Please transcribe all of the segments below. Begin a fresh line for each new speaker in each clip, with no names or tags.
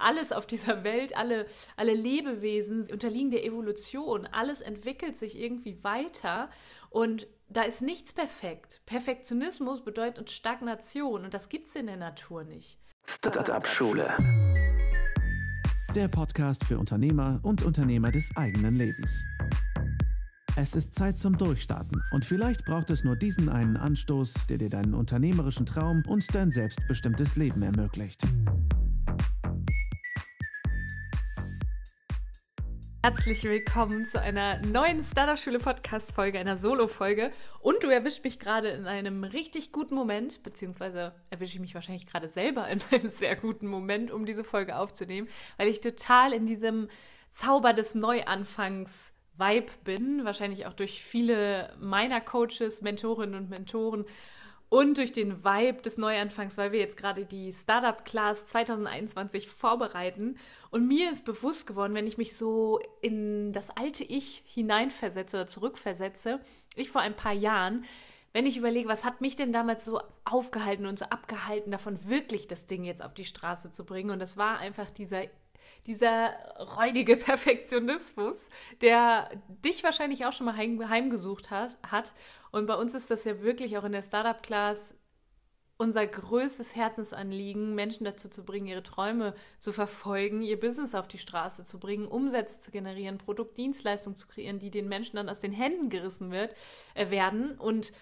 Alles auf dieser Welt, alle, alle Lebewesen unterliegen der Evolution. Alles entwickelt sich irgendwie weiter und da ist nichts perfekt. Perfektionismus bedeutet Stagnation und das gibt es in der Natur nicht. Startup Schule. Der Podcast für Unternehmer und Unternehmer des eigenen Lebens. Es ist Zeit zum Durchstarten und vielleicht braucht es nur diesen einen Anstoß, der dir deinen unternehmerischen Traum und dein selbstbestimmtes Leben ermöglicht. Herzlich willkommen zu einer neuen Startup-Schule Podcast-Folge, einer Solo-Folge. Und du erwischst mich gerade in einem richtig guten Moment, beziehungsweise erwische ich mich wahrscheinlich gerade selber in einem sehr guten Moment, um diese Folge aufzunehmen, weil ich total in diesem Zauber des Neuanfangs Vibe bin, wahrscheinlich auch durch viele meiner Coaches, Mentorinnen und Mentoren und durch den Vibe des Neuanfangs, weil wir jetzt gerade die Startup Class 2021 vorbereiten. Und mir ist bewusst geworden, wenn ich mich so in das alte Ich hineinversetze oder zurückversetze, ich vor ein paar Jahren, wenn ich überlege, was hat mich denn damals so aufgehalten und so abgehalten davon, wirklich das Ding jetzt auf die Straße zu bringen. Und das war einfach dieser dieser räudige Perfektionismus, der dich wahrscheinlich auch schon mal heim, heimgesucht has, hat. Und bei uns ist das ja wirklich auch in der Startup-Class unser größtes Herzensanliegen, Menschen dazu zu bringen, ihre Träume zu verfolgen, ihr Business auf die Straße zu bringen, Umsätze zu generieren, Produktdienstleistungen zu kreieren, die den Menschen dann aus den Händen gerissen wird, äh, werden und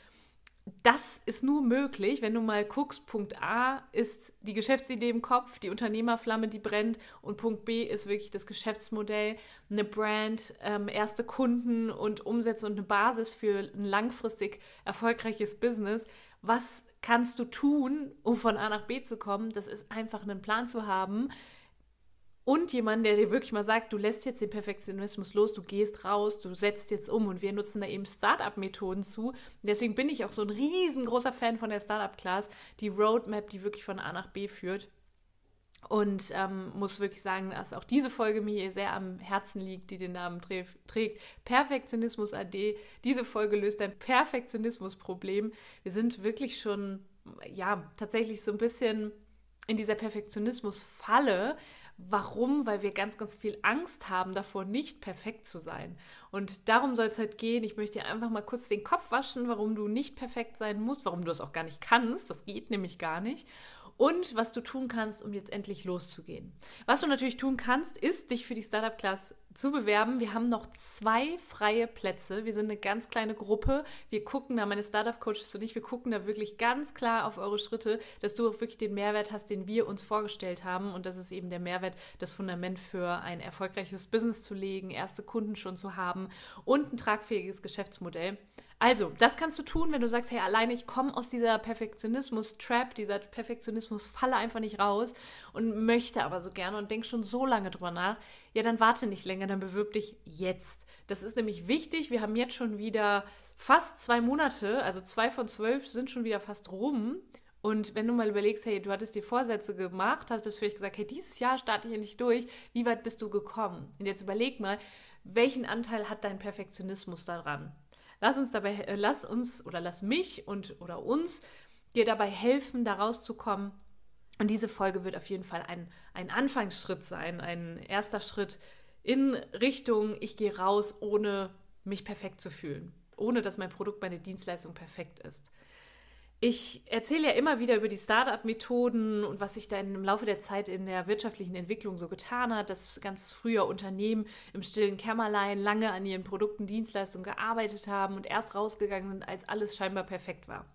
das ist nur möglich, wenn du mal guckst, Punkt A ist die Geschäftsidee im Kopf, die Unternehmerflamme, die brennt und Punkt B ist wirklich das Geschäftsmodell, eine Brand, ähm, erste Kunden und Umsätze und eine Basis für ein langfristig erfolgreiches Business. Was kannst du tun, um von A nach B zu kommen? Das ist einfach einen Plan zu haben, und jemanden, der dir wirklich mal sagt, du lässt jetzt den Perfektionismus los, du gehst raus, du setzt jetzt um und wir nutzen da eben Startup-Methoden zu. deswegen bin ich auch so ein riesengroßer Fan von der Startup-Class, die Roadmap, die wirklich von A nach B führt. Und ähm, muss wirklich sagen, dass auch diese Folge mir sehr am Herzen liegt, die den Namen trägt. Perfektionismus AD. Diese Folge löst ein Perfektionismus-Problem. Wir sind wirklich schon, ja, tatsächlich so ein bisschen in dieser Perfektionismus-Falle, Warum? Weil wir ganz, ganz viel Angst haben davor, nicht perfekt zu sein. Und darum soll es halt gehen. Ich möchte dir einfach mal kurz den Kopf waschen, warum du nicht perfekt sein musst, warum du es auch gar nicht kannst. Das geht nämlich gar nicht und was du tun kannst, um jetzt endlich loszugehen. Was du natürlich tun kannst, ist, dich für die Startup Class zu bewerben. Wir haben noch zwei freie Plätze. Wir sind eine ganz kleine Gruppe. Wir gucken da, meine Startup-Coaches und ich, wir gucken da wirklich ganz klar auf eure Schritte, dass du auch wirklich den Mehrwert hast, den wir uns vorgestellt haben. Und das ist eben der Mehrwert, das Fundament für ein erfolgreiches Business zu legen, erste Kunden schon zu haben und ein tragfähiges Geschäftsmodell. Also, das kannst du tun, wenn du sagst, hey, alleine ich komme aus dieser Perfektionismus-Trap, dieser Perfektionismus-Falle einfach nicht raus und möchte aber so gerne und denk schon so lange drüber nach ja, dann warte nicht länger, dann bewirb dich jetzt. Das ist nämlich wichtig. Wir haben jetzt schon wieder fast zwei Monate, also zwei von zwölf sind schon wieder fast rum. Und wenn du mal überlegst, hey, du hattest dir Vorsätze gemacht, hast das vielleicht gesagt, hey, dieses Jahr starte ich endlich durch, wie weit bist du gekommen? Und jetzt überleg mal, welchen Anteil hat dein Perfektionismus daran? Lass uns dabei, äh, lass uns oder lass mich und oder uns dir dabei helfen, da rauszukommen, und diese Folge wird auf jeden Fall ein, ein Anfangsschritt sein, ein erster Schritt in Richtung, ich gehe raus, ohne mich perfekt zu fühlen, ohne dass mein Produkt, meine Dienstleistung perfekt ist. Ich erzähle ja immer wieder über die Startup-Methoden und was sich da im Laufe der Zeit in der wirtschaftlichen Entwicklung so getan hat, dass ganz früher Unternehmen im stillen Kämmerlein lange an ihren Produkten, Dienstleistungen gearbeitet haben und erst rausgegangen sind, als alles scheinbar perfekt war.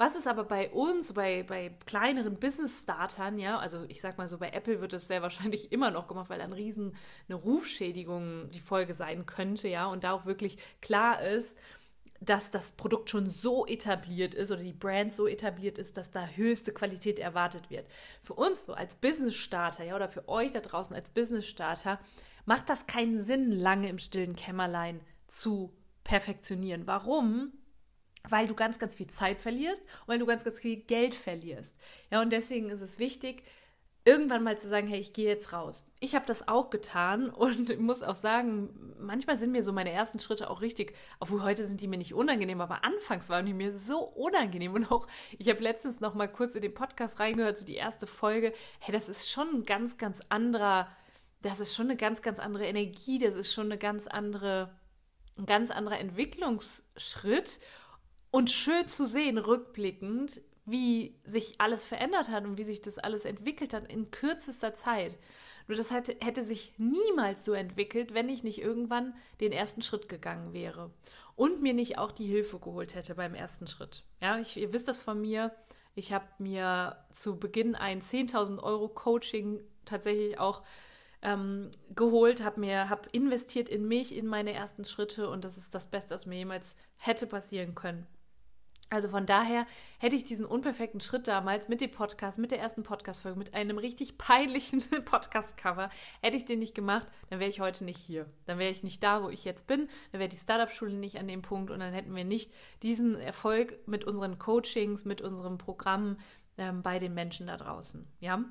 Was ist aber bei uns, bei, bei kleineren Business-Startern, ja, also ich sag mal so, bei Apple wird es sehr wahrscheinlich immer noch gemacht, weil dann riesen eine Rufschädigung die Folge sein könnte, ja, und da auch wirklich klar ist, dass das Produkt schon so etabliert ist oder die Brand so etabliert ist, dass da höchste Qualität erwartet wird. Für uns so als Business-Starter, ja, oder für euch da draußen als Business-Starter, macht das keinen Sinn, lange im stillen Kämmerlein zu perfektionieren. Warum? weil du ganz, ganz viel Zeit verlierst und weil du ganz, ganz viel Geld verlierst. Ja, und deswegen ist es wichtig, irgendwann mal zu sagen, hey, ich gehe jetzt raus. Ich habe das auch getan und muss auch sagen, manchmal sind mir so meine ersten Schritte auch richtig, obwohl heute sind die mir nicht unangenehm, aber anfangs waren die mir so unangenehm und auch, ich habe letztens noch mal kurz in den Podcast reingehört, so die erste Folge, hey, das ist schon ein ganz, ganz anderer, das ist schon eine ganz, ganz andere Energie, das ist schon eine ganz andere, ein ganz anderer Entwicklungsschritt und schön zu sehen, rückblickend, wie sich alles verändert hat und wie sich das alles entwickelt hat in kürzester Zeit. Nur das hätte, hätte sich niemals so entwickelt, wenn ich nicht irgendwann den ersten Schritt gegangen wäre und mir nicht auch die Hilfe geholt hätte beim ersten Schritt. Ja, ich, ihr wisst das von mir. Ich habe mir zu Beginn ein 10.000 Euro Coaching tatsächlich auch ähm, geholt, habe mir, habe investiert in mich, in meine ersten Schritte und das ist das Beste, was mir jemals hätte passieren können. Also von daher hätte ich diesen unperfekten Schritt damals mit dem Podcast, mit der ersten Podcast-Folge, mit einem richtig peinlichen Podcast-Cover, hätte ich den nicht gemacht, dann wäre ich heute nicht hier. Dann wäre ich nicht da, wo ich jetzt bin, dann wäre die Startup-Schule nicht an dem Punkt und dann hätten wir nicht diesen Erfolg mit unseren Coachings, mit unserem Programm ähm, bei den Menschen da draußen. Ja?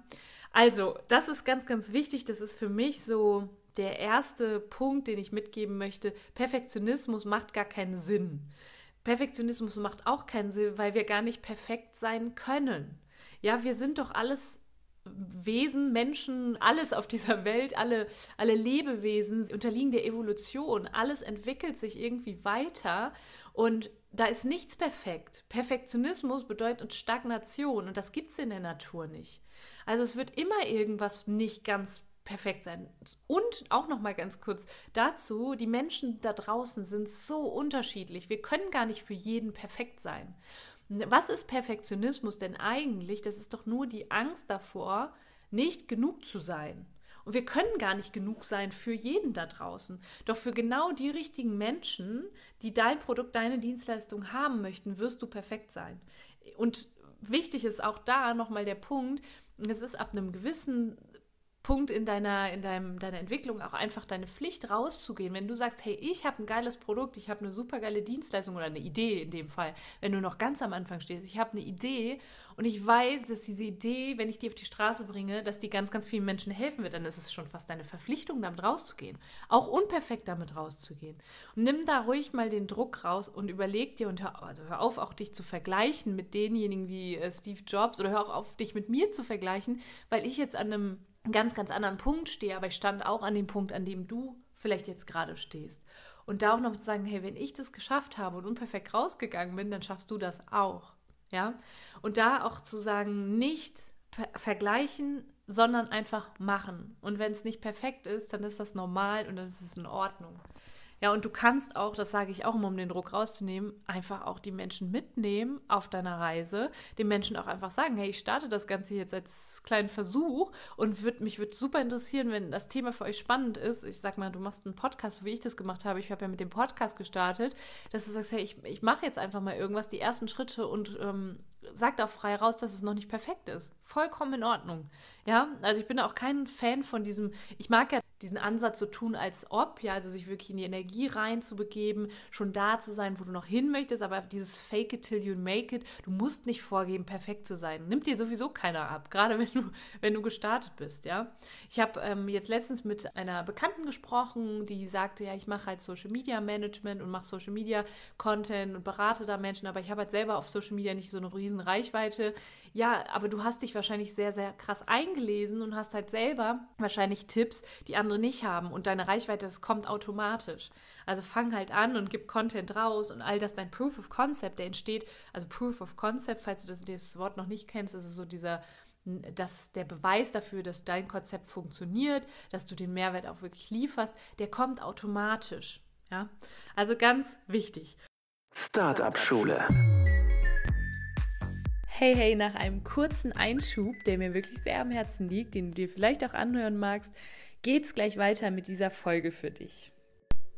Also, das ist ganz, ganz wichtig. Das ist für mich so der erste Punkt, den ich mitgeben möchte. Perfektionismus macht gar keinen Sinn. Perfektionismus macht auch keinen Sinn, weil wir gar nicht perfekt sein können. Ja, wir sind doch alles Wesen, Menschen, alles auf dieser Welt, alle, alle Lebewesen unterliegen der Evolution. Alles entwickelt sich irgendwie weiter und da ist nichts perfekt. Perfektionismus bedeutet Stagnation und das gibt es in der Natur nicht. Also es wird immer irgendwas nicht ganz perfekt sein. Und auch noch mal ganz kurz dazu, die Menschen da draußen sind so unterschiedlich. Wir können gar nicht für jeden perfekt sein. Was ist Perfektionismus denn eigentlich? Das ist doch nur die Angst davor, nicht genug zu sein. Und wir können gar nicht genug sein für jeden da draußen. Doch für genau die richtigen Menschen, die dein Produkt, deine Dienstleistung haben möchten, wirst du perfekt sein. Und wichtig ist auch da nochmal der Punkt, es ist ab einem gewissen Punkt in deiner, in deinem, deiner Entwicklung auch einfach deine Pflicht rauszugehen. Wenn du sagst, hey, ich habe ein geiles Produkt, ich habe eine super geile Dienstleistung oder eine Idee in dem Fall, wenn du noch ganz am Anfang stehst, ich habe eine Idee und ich weiß, dass diese Idee, wenn ich die auf die Straße bringe, dass die ganz, ganz vielen Menschen helfen wird, dann ist es schon fast deine Verpflichtung, damit rauszugehen. Auch unperfekt damit rauszugehen. Und nimm da ruhig mal den Druck raus und überleg dir und hör, also hör auf, auch dich zu vergleichen mit denjenigen wie äh, Steve Jobs oder hör auch auf, dich mit mir zu vergleichen, weil ich jetzt an einem ganz, ganz anderen Punkt stehe, aber ich stand auch an dem Punkt, an dem du vielleicht jetzt gerade stehst. Und da auch noch zu sagen, hey, wenn ich das geschafft habe und unperfekt rausgegangen bin, dann schaffst du das auch. Ja? Und da auch zu sagen, nicht vergleichen, sondern einfach machen. Und wenn es nicht perfekt ist, dann ist das normal und dann ist es in Ordnung. Ja, und du kannst auch, das sage ich auch immer, um den Druck rauszunehmen, einfach auch die Menschen mitnehmen auf deiner Reise, den Menschen auch einfach sagen, hey, ich starte das Ganze jetzt als kleinen Versuch und würd, mich würde super interessieren, wenn das Thema für euch spannend ist. Ich sag mal, du machst einen Podcast, so wie ich das gemacht habe. Ich habe ja mit dem Podcast gestartet, dass du sagst, hey, ich, ich mache jetzt einfach mal irgendwas, die ersten Schritte und ähm, sag auch frei raus, dass es noch nicht perfekt ist. Vollkommen in Ordnung. Ja, also ich bin auch kein Fan von diesem, ich mag ja diesen Ansatz zu so tun, als ob, ja, also sich wirklich in die Energie reinzubegeben, schon da zu sein, wo du noch hin möchtest, aber dieses Fake it till you make it, du musst nicht vorgeben, perfekt zu sein. Nimmt dir sowieso keiner ab, gerade wenn du, wenn du gestartet bist, ja. Ich habe ähm, jetzt letztens mit einer Bekannten gesprochen, die sagte, ja, ich mache halt Social Media Management und mache Social Media Content und berate da Menschen, aber ich habe halt selber auf Social Media nicht so eine riesen Reichweite. Ja, aber du hast dich wahrscheinlich sehr, sehr krass eingelesen und hast halt selber wahrscheinlich Tipps, die andere nicht haben. Und deine Reichweite, das kommt automatisch. Also fang halt an und gib Content raus und all das, dein Proof of Concept, der entsteht. Also Proof of Concept, falls du das, das Wort noch nicht kennst, das ist so dieser dass der Beweis dafür, dass dein Konzept funktioniert, dass du den Mehrwert auch wirklich lieferst, der kommt automatisch. Ja? Also ganz wichtig. Startup-Schule. Hey, hey, nach einem kurzen Einschub, der mir wirklich sehr am Herzen liegt, den du dir vielleicht auch anhören magst, geht's gleich weiter mit dieser Folge für dich.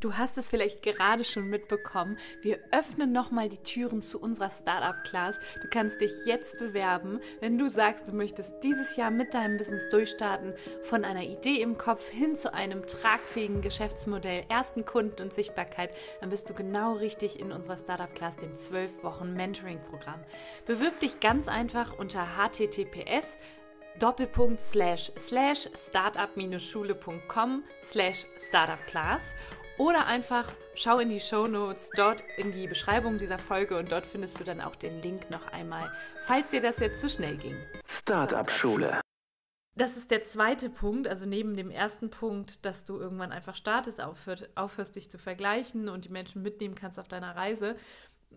Du hast es vielleicht gerade schon mitbekommen. Wir öffnen nochmal die Türen zu unserer Startup-Class. Du kannst dich jetzt bewerben, wenn du sagst, du möchtest dieses Jahr mit deinem Business durchstarten, von einer Idee im Kopf hin zu einem tragfähigen Geschäftsmodell, ersten Kunden und Sichtbarkeit, dann bist du genau richtig in unserer Startup-Class, dem 12-Wochen-Mentoring-Programm. Bewirb dich ganz einfach unter https Doppelpunkt slash slash startup-schule.com slash startupclass oder einfach schau in die Show Notes, dort in die Beschreibung dieser Folge und dort findest du dann auch den Link noch einmal, falls dir das jetzt zu schnell ging. Startup Schule. Das ist der zweite Punkt, also neben dem ersten Punkt, dass du irgendwann einfach startest, aufhört, aufhörst dich zu vergleichen und die Menschen mitnehmen kannst auf deiner Reise,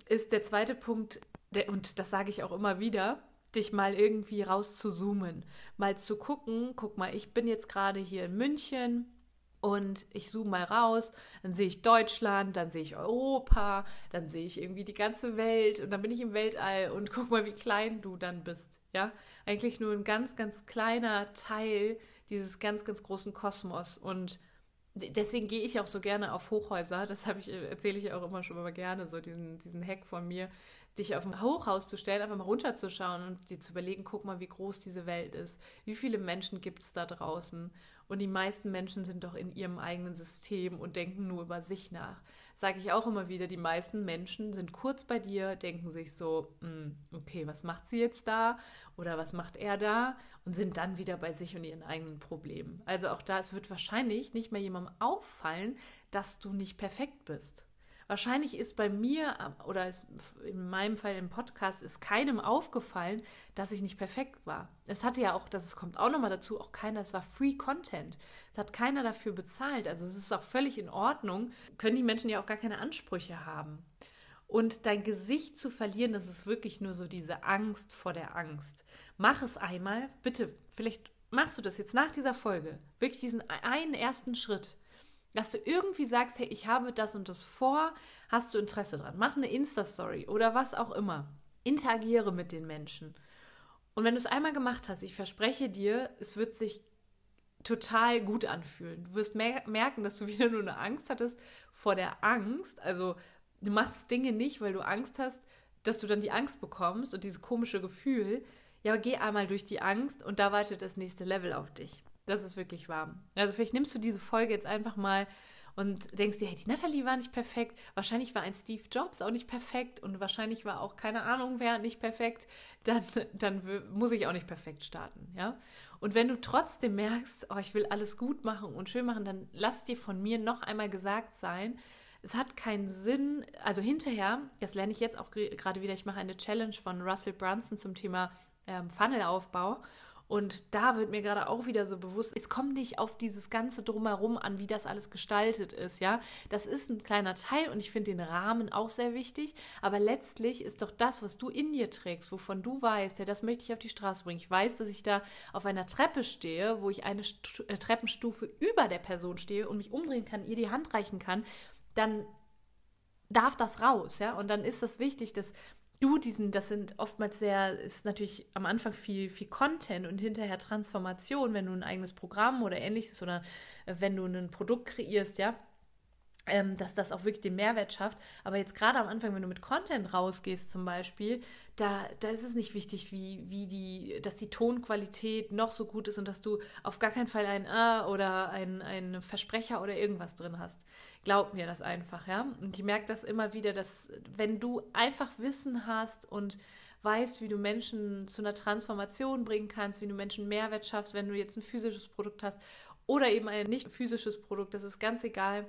ist der zweite Punkt, der, und das sage ich auch immer wieder, dich mal irgendwie rauszuzoomen, mal zu gucken, guck mal, ich bin jetzt gerade hier in München, und ich zoome mal raus, dann sehe ich Deutschland, dann sehe ich Europa, dann sehe ich irgendwie die ganze Welt und dann bin ich im Weltall und guck mal, wie klein du dann bist. Ja, eigentlich nur ein ganz, ganz kleiner Teil dieses ganz, ganz großen Kosmos und Deswegen gehe ich auch so gerne auf Hochhäuser, das ich, erzähle ich auch immer schon mal gerne, so diesen, diesen Hack von mir, dich auf ein Hochhaus zu stellen, einfach mal runterzuschauen und dir zu überlegen, guck mal, wie groß diese Welt ist, wie viele Menschen gibt es da draußen und die meisten Menschen sind doch in ihrem eigenen System und denken nur über sich nach. Sage ich auch immer wieder, die meisten Menschen sind kurz bei dir, denken sich so, hm, okay, was macht sie jetzt da? Oder was macht er da? Und sind dann wieder bei sich und ihren eigenen Problemen. Also auch da, es wird wahrscheinlich nicht mehr jemandem auffallen, dass du nicht perfekt bist. Wahrscheinlich ist bei mir oder in meinem Fall im Podcast ist keinem aufgefallen, dass ich nicht perfekt war. Es hatte ja auch, das kommt auch nochmal dazu, auch keiner, es war Free Content. Es hat keiner dafür bezahlt. Also es ist auch völlig in Ordnung. Können die Menschen ja auch gar keine Ansprüche haben. Und dein Gesicht zu verlieren, das ist wirklich nur so diese Angst vor der Angst. Mach es einmal, bitte, vielleicht machst du das jetzt nach dieser Folge. Wirklich diesen einen ersten Schritt dass du irgendwie sagst, hey, ich habe das und das vor, hast du Interesse dran? Mach eine Insta-Story oder was auch immer. Interagiere mit den Menschen. Und wenn du es einmal gemacht hast, ich verspreche dir, es wird sich total gut anfühlen. Du wirst mer merken, dass du wieder nur eine Angst hattest vor der Angst. Also du machst Dinge nicht, weil du Angst hast, dass du dann die Angst bekommst und dieses komische Gefühl. Ja, geh einmal durch die Angst und da wartet das nächste Level auf dich. Das ist wirklich warm. Also vielleicht nimmst du diese Folge jetzt einfach mal und denkst dir, hey, die Natalie war nicht perfekt, wahrscheinlich war ein Steve Jobs auch nicht perfekt und wahrscheinlich war auch keine Ahnung wer nicht perfekt, dann, dann muss ich auch nicht perfekt starten, ja. Und wenn du trotzdem merkst, oh, ich will alles gut machen und schön machen, dann lass dir von mir noch einmal gesagt sein, es hat keinen Sinn, also hinterher, das lerne ich jetzt auch gerade wieder, ich mache eine Challenge von Russell Brunson zum Thema ähm, Funnelaufbau und da wird mir gerade auch wieder so bewusst, es kommt nicht auf dieses ganze Drumherum an, wie das alles gestaltet ist, ja. Das ist ein kleiner Teil und ich finde den Rahmen auch sehr wichtig, aber letztlich ist doch das, was du in dir trägst, wovon du weißt, ja, das möchte ich auf die Straße bringen. Ich weiß, dass ich da auf einer Treppe stehe, wo ich eine St äh, Treppenstufe über der Person stehe und mich umdrehen kann, ihr die Hand reichen kann, dann darf das raus, ja? Und dann ist das wichtig, dass du diesen, das sind oftmals sehr, ist natürlich am Anfang viel, viel Content und hinterher Transformation, wenn du ein eigenes Programm oder ähnliches oder äh, wenn du ein Produkt kreierst, ja, ähm, dass das auch wirklich den Mehrwert schafft. Aber jetzt gerade am Anfang, wenn du mit Content rausgehst zum Beispiel, da, da ist es nicht wichtig, wie, wie die, dass die Tonqualität noch so gut ist und dass du auf gar keinen Fall ein A ah, oder ein, ein Versprecher oder irgendwas drin hast. Glaub mir das einfach, ja. Und ich merke das immer wieder, dass wenn du einfach Wissen hast und weißt, wie du Menschen zu einer Transformation bringen kannst, wie du Menschen Mehrwert schaffst, wenn du jetzt ein physisches Produkt hast oder eben ein nicht physisches Produkt, das ist ganz egal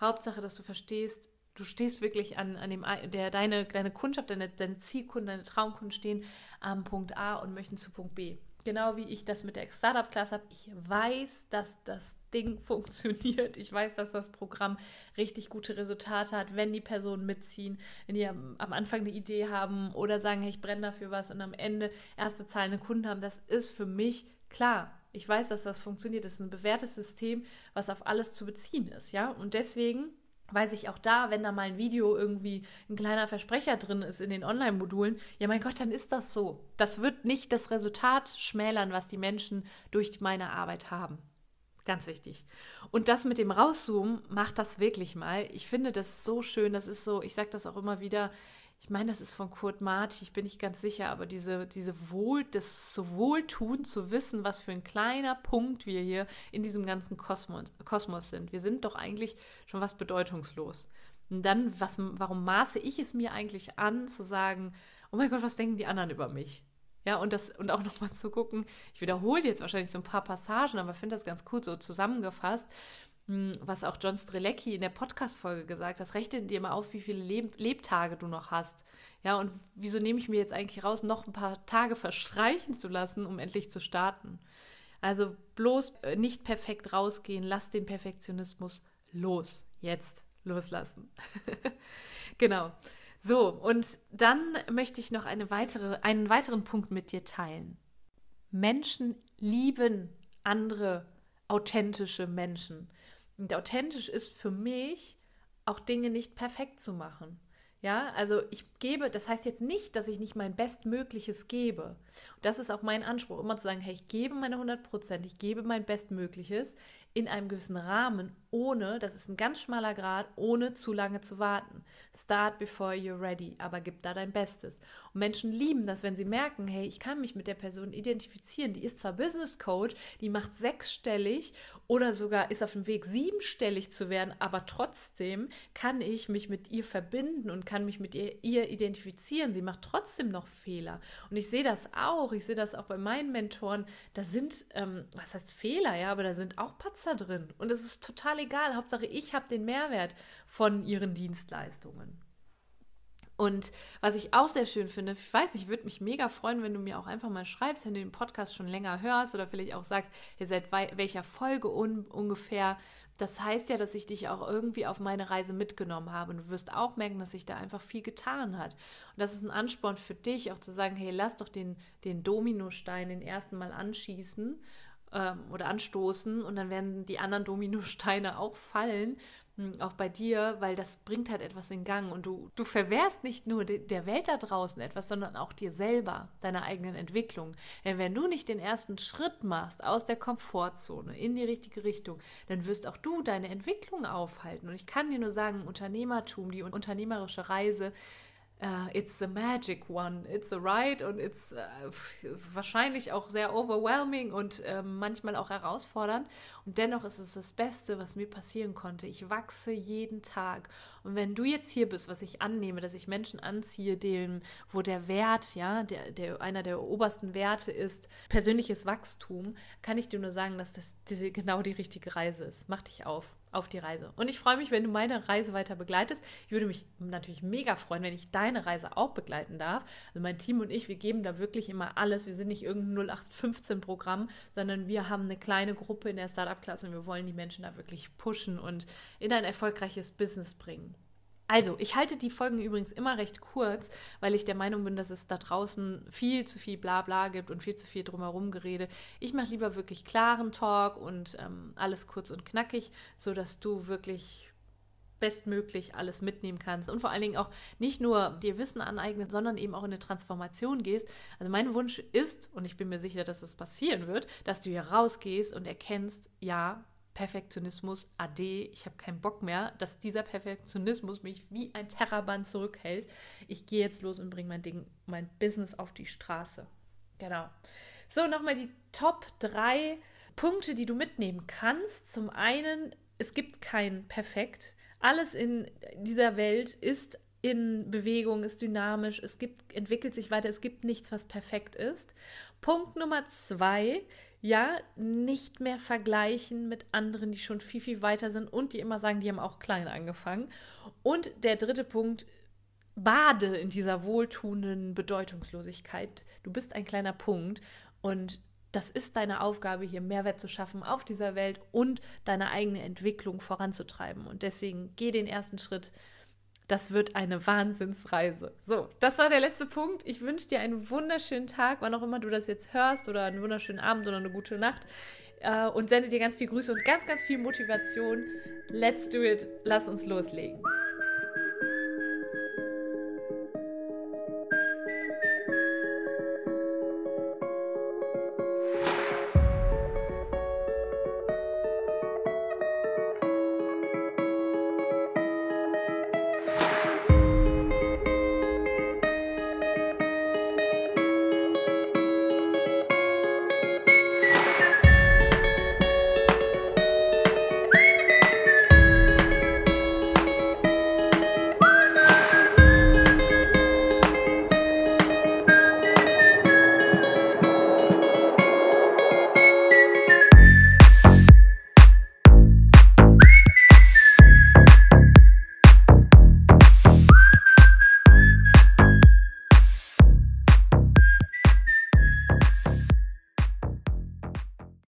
Hauptsache, dass du verstehst, du stehst wirklich an, an dem, der, deine, deine Kundschaft, deine, deine Zielkunden, deine Traumkunden stehen am Punkt A und möchten zu Punkt B. Genau wie ich das mit der Startup-Class habe. Ich weiß, dass das Ding funktioniert. Ich weiß, dass das Programm richtig gute Resultate hat, wenn die Personen mitziehen, wenn die am, Anfang eine Idee haben oder sagen, hey, ich brenne dafür was und am Ende erste zahlende Kunden haben. Das ist für mich klar ich weiß, dass das funktioniert. Das ist ein bewährtes System, was auf alles zu beziehen ist, ja. Und deswegen weiß ich auch da, wenn da mal ein Video irgendwie ein kleiner Versprecher drin ist in den Online-Modulen, ja mein Gott, dann ist das so. Das wird nicht das Resultat schmälern, was die Menschen durch meine Arbeit haben. Ganz wichtig. Und das mit dem Rauszoomen, macht das wirklich mal. Ich finde das so schön. Das ist so, ich sage das auch immer wieder. Ich meine, das ist von Kurt Marti, ich bin nicht ganz sicher, aber diese, diese Wohl, das so Wohltun zu wissen, was für ein kleiner Punkt wir hier in diesem ganzen Kosmos, Kosmos sind. Wir sind doch eigentlich schon was bedeutungslos. Und dann, was, warum maße ich es mir eigentlich an, zu sagen, oh mein Gott, was denken die anderen über mich? Ja, und das, und auch nochmal zu gucken, ich wiederhole jetzt wahrscheinlich so ein paar Passagen, aber finde das ganz cool so zusammengefasst, hm, was auch John Strelecki in der Podcast-Folge gesagt hat, rechne dir mal auf, wie viele Leb Lebtage du noch hast. Ja, und wieso nehme ich mir jetzt eigentlich raus, noch ein paar Tage verstreichen zu lassen, um endlich zu starten? Also bloß äh, nicht perfekt rausgehen, lass den Perfektionismus los. Jetzt loslassen. genau. So, und dann möchte ich noch eine weitere, einen weiteren Punkt mit dir teilen. Menschen lieben andere authentische Menschen. Und authentisch ist für mich auch Dinge nicht perfekt zu machen. Ja, also ich gebe, das heißt jetzt nicht, dass ich nicht mein Bestmögliches gebe. das ist auch mein Anspruch, immer zu sagen, hey, ich gebe meine 100 Prozent, ich gebe mein Bestmögliches in einem gewissen Rahmen, ohne, das ist ein ganz schmaler Grad, ohne zu lange zu warten. Start before you're ready, aber gib da dein Bestes. Und Menschen lieben das, wenn sie merken, hey, ich kann mich mit der Person identifizieren, die ist zwar Business Coach, die macht sechsstellig oder sogar ist auf dem Weg siebenstellig zu werden, aber trotzdem kann ich mich mit ihr verbinden und kann mich mit ihr, ihr identifizieren. Sie macht trotzdem noch Fehler. Und ich sehe das auch, ich sehe das auch bei meinen Mentoren, da sind, ähm, was heißt Fehler, ja, aber da sind auch Patzer drin. Und es ist total egal egal. Hauptsache, ich habe den Mehrwert von ihren Dienstleistungen. Und was ich auch sehr schön finde, ich weiß, ich würde mich mega freuen, wenn du mir auch einfach mal schreibst, wenn du den Podcast schon länger hörst oder vielleicht auch sagst, ihr seid welcher Folge un ungefähr. Das heißt ja, dass ich dich auch irgendwie auf meine Reise mitgenommen habe. Und du wirst auch merken, dass sich da einfach viel getan hat. Und das ist ein Ansporn für dich, auch zu sagen, hey, lass doch den, den Dominostein den ersten Mal anschießen ähm, oder anstoßen und dann werden die anderen Dominosteine auch fallen, hm, auch bei dir, weil das bringt halt etwas in Gang und du, du verwehrst nicht nur de, der Welt da draußen etwas, sondern auch dir selber, deiner eigenen Entwicklung. Denn wenn du nicht den ersten Schritt machst aus der Komfortzone in die richtige Richtung, dann wirst auch du deine Entwicklung aufhalten. Und ich kann dir nur sagen, Unternehmertum, die unternehmerische Reise, Uh, it's a magic one, it's a ride und it's uh, wahrscheinlich auch sehr overwhelming und uh, manchmal auch herausfordernd. Und dennoch ist es das Beste, was mir passieren konnte. Ich wachse jeden Tag und wenn du jetzt hier bist, was ich annehme, dass ich Menschen anziehe, dem, wo der Wert, ja, der, der, einer der obersten Werte ist, persönliches Wachstum, kann ich dir nur sagen, dass das diese, genau die richtige Reise ist. Mach dich auf auf die Reise. Und ich freue mich, wenn du meine Reise weiter begleitest. Ich würde mich natürlich mega freuen, wenn ich deine Reise auch begleiten darf. Also mein Team und ich, wir geben da wirklich immer alles. Wir sind nicht irgendein 0815-Programm, sondern wir haben eine kleine Gruppe in der Startup-Klasse und wir wollen die Menschen da wirklich pushen und in ein erfolgreiches Business bringen. Also, ich halte die Folgen übrigens immer recht kurz, weil ich der Meinung bin, dass es da draußen viel zu viel Blabla gibt und viel zu viel drumherum gerede. Ich mache lieber wirklich klaren Talk und ähm, alles kurz und knackig, sodass du wirklich bestmöglich alles mitnehmen kannst und vor allen Dingen auch nicht nur dir Wissen aneignen, sondern eben auch in eine Transformation gehst. Also mein Wunsch ist, und ich bin mir sicher, dass das passieren wird, dass du hier rausgehst und erkennst, ja, Perfektionismus, ade, ich habe keinen Bock mehr, dass dieser Perfektionismus mich wie ein Terraband zurückhält. Ich gehe jetzt los und bringe mein Ding, mein Business auf die Straße. Genau. So, nochmal die Top 3 Punkte, die du mitnehmen kannst. Zum einen, es gibt kein Perfekt. Alles in dieser Welt ist in Bewegung, ist dynamisch, es gibt, entwickelt sich weiter, es gibt nichts, was perfekt ist. Punkt Nummer 2 ja, nicht mehr vergleichen mit anderen, die schon viel, viel weiter sind und die immer sagen, die haben auch klein angefangen. Und der dritte Punkt, bade in dieser wohltuenden Bedeutungslosigkeit. Du bist ein kleiner Punkt und das ist deine Aufgabe, hier Mehrwert zu schaffen auf dieser Welt und deine eigene Entwicklung voranzutreiben. Und deswegen geh den ersten Schritt das wird eine Wahnsinnsreise. So, das war der letzte Punkt. Ich wünsche dir einen wunderschönen Tag, wann auch immer du das jetzt hörst, oder einen wunderschönen Abend oder eine gute Nacht. Äh, und sende dir ganz viel Grüße und ganz, ganz viel Motivation. Let's do it. Lass uns loslegen.